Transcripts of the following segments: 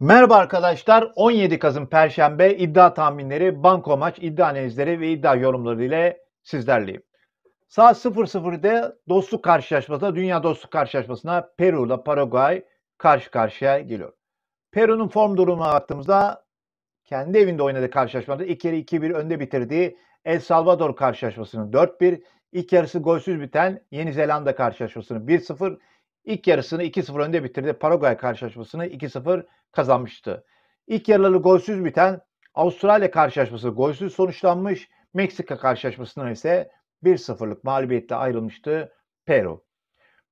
Merhaba arkadaşlar. 17 Kasım Perşembe iddia tahminleri, banko maç, iddia analizleri ve iddia yorumları ile sizlerleyim. Saat 00'de dostluk karşılaşmasına, dünya dostluk karşılaşmasına Peru ile Paraguay karşı karşıya geliyor. Peru'nun form durumuna baktığımızda kendi evinde oynadığı karşılaşmada ilk yarı 2-1 önde bitirdiği El Salvador karşılaşmasını 4-1, ilk yarısı golsüz biten Yeni Zelanda karşılaşmasını 1-0, İlk yarısını 2-0 önde bitirdi. Paraguay karşılaşmasını 2-0 kazanmıştı. İlk yarıları golsüz biten Avustralya karşılaşması golsüz sonuçlanmış. Meksika karşılaşmasından ise 1-0'lık mağlubiyetle ayrılmıştı Peru.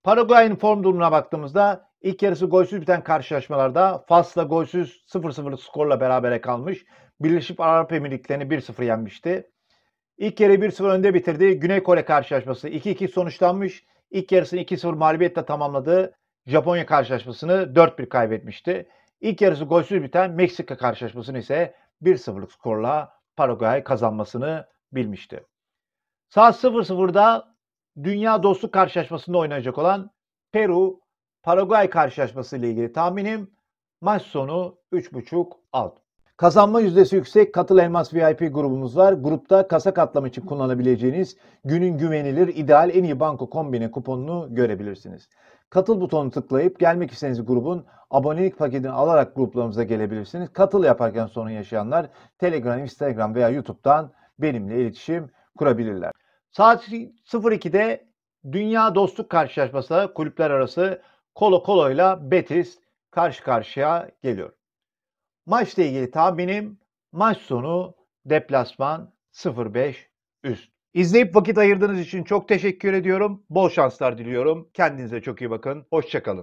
Paraguay'ın form durumuna baktığımızda ilk yarısı golsüz biten karşılaşmalarda Fas'la golsüz 0-0 skorla berabere kalmış. Birleşik Arap Emirlikleri'ni 1-0 yenmişti. İlk yarı 1-0 önde bitirdi. Güney Kore karşılaşması 2-2 sonuçlanmış. İlk yarısını 2-0 mağlubiyetle tamamladı. Japonya karşılaşmasını 4-1 kaybetmişti. İlk yarısı golsüz biten Meksika karşılaşmasını ise 1-0'lık skorla Paraguay kazanmasını bilmişti. Saat 00'da Dünya Dostluk karşılaşmasında oynayacak olan Peru Paraguay karşılaşması ile ilgili tahminim maç sonu 3.5 alt. Kazanma yüzdesi yüksek Katıl Elmas VIP grubumuz var. Grupta kasa katlama için kullanabileceğiniz günün güvenilir ideal en iyi banko kombine kuponunu görebilirsiniz. Katıl butonu tıklayıp gelmek istediğiniz grubun abonelik paketini alarak gruplarımıza gelebilirsiniz. Katıl yaparken sorun yaşayanlar Telegram, Instagram veya YouTube'dan benimle iletişim kurabilirler. Saat 02'de Dünya Dostluk Karşılaşması kulüpler arası Colo Colo ile Betis karşı karşıya geliyor. Maçla ilgili tahminim maç sonu deplasman 0-5 üst. İzleyip vakit ayırdığınız için çok teşekkür ediyorum. Bol şanslar diliyorum. Kendinize çok iyi bakın. Hoşçakalın.